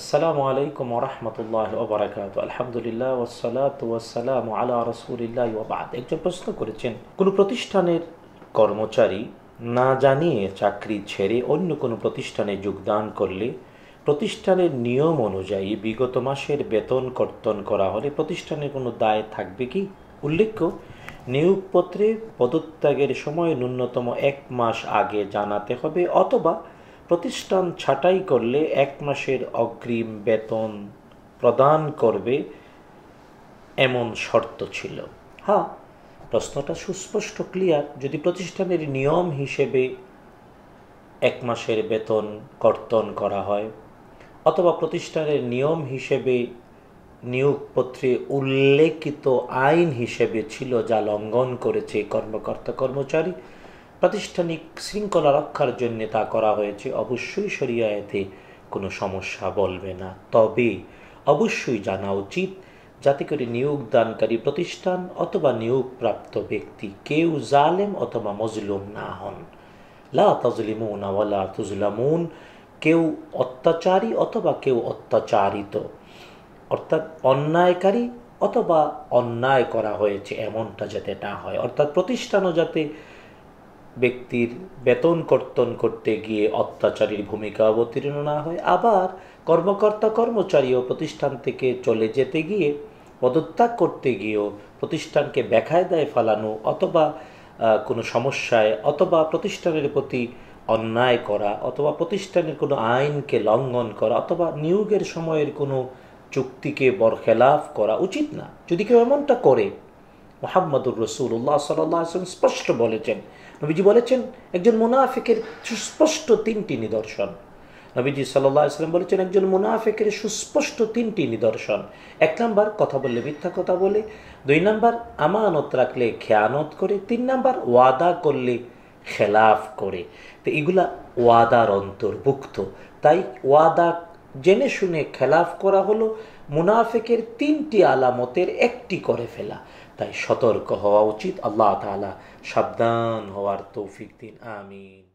আসসালামু আলাইকুম ওরহমতুল্লাহ ওবরাকাত আলহামদুলিল্লাহ ওসালাত ওয়াসালাম আলা রসুলিল্লাহ ওবাদ একজন প্রশ্ন করেছেন কোনো প্রতিষ্ঠানের কর্মচারী না জানিয়ে চাকরি ছেড়ে অন্য কোনো প্রতিষ্ঠানে যোগদান করলে প্রতিষ্ঠানের নিয়ম অনুযায়ী বিগত মাসের বেতন কর্তন করা হলে প্রতিষ্ঠানের কোনো দায় থাকবে কি উল্লেখ্য নিয়োগপত্রে পদত্যাগের সময় ন্যূনতম এক মাস আগে জানাতে হবে অথবা প্রতিষ্ঠান ছাঁটাই করলে এক মাসের অগ্রিম বেতন প্রদান করবে এমন শর্ত ছিল হ্যাঁ প্রশ্নটা সুস্পষ্ট ক্লিয়ার যদি প্রতিষ্ঠানের নিয়ম হিসেবে এক মাসের বেতন কর্তন করা হয় অথবা প্রতিষ্ঠানের নিয়ম হিসেবে নিয়োগপত্রে উল্লেখিত আইন হিসেবে ছিল যা লঙ্ঘন করেছে কর্মকর্তা কর্মচারী প্রাতিষ্ঠানিক শৃঙ্খলা রক্ষার জন্য তা করা হয়েছে অবশ্যই শরিয়ায়েতে কোনো সমস্যা বলবে না তবে অবশ্যই জানা উচিত যাতে করে নিয়োগদানকারী প্রতিষ্ঠান অথবা নিয়োগপ্রাপ্ত ব্যক্তি কেউ জালেম অথবা মজলুম না হন লা তজলিমুন আওয়ালা তুজলামুন কেউ অত্যাচারী অথবা কেউ অত্যাচারিত অর্থাৎ অন্যায়কারী অথবা অন্যায় করা হয়েছে এমনটা যাতে না হয় অর্থাৎ প্রতিষ্ঠানও যাতে ব্যক্তির বেতন কর্তন করতে গিয়ে অত্যাচারীর ভূমিকা অবতীর্ণ না হয় আবার কর্মকর্তা কর্মচারী ও প্রতিষ্ঠান থেকে চলে যেতে গিয়ে পদত্যাগ করতে গিয়েও প্রতিষ্ঠানকে বেখায়দায় ফালানো অথবা কোনো সমস্যায় অথবা প্রতিষ্ঠানের প্রতি অন্যায় করা অথবা প্রতিষ্ঠানের কোনো আইনকে লঙ্ঘন করা অথবা নিয়োগের সময়ের কোনো চুক্তিকে বরখেলাফ করা উচিত না যদি কেউ এমনটা করে মোহাম্মদুর রসুল্লাহ সাল্লাম স্পষ্ট বলেছেন নবীজি বলেছেন একজন মুনাফিকের সুস্পষ্ট তিনটি নিদর্শন নবীজি সাল্লাহ আসলাম বলেছেন একজন মুনাফিকের সুস্পষ্ট তিনটি নিদর্শন এক নাম্বার কথা বললে মিথ্যা কথা বলে দুই নাম্বার আমানত রাখলে খেয়ানত করে তিন নাম্বার ওয়াদা করলে খেলাফ করে তো এগুলা ওয়াদার অন্তর্ভুক্ত তাই ওয়াদা জেনে শুনে খেলাফ করা হলো মুনাফেকের তিনটি আলামতের একটি করে ফেলা তাই সতর্ক হওয়া উচিত আল্লাহ তালা সাবধান হওয়ার তৌফিক দিন আমিন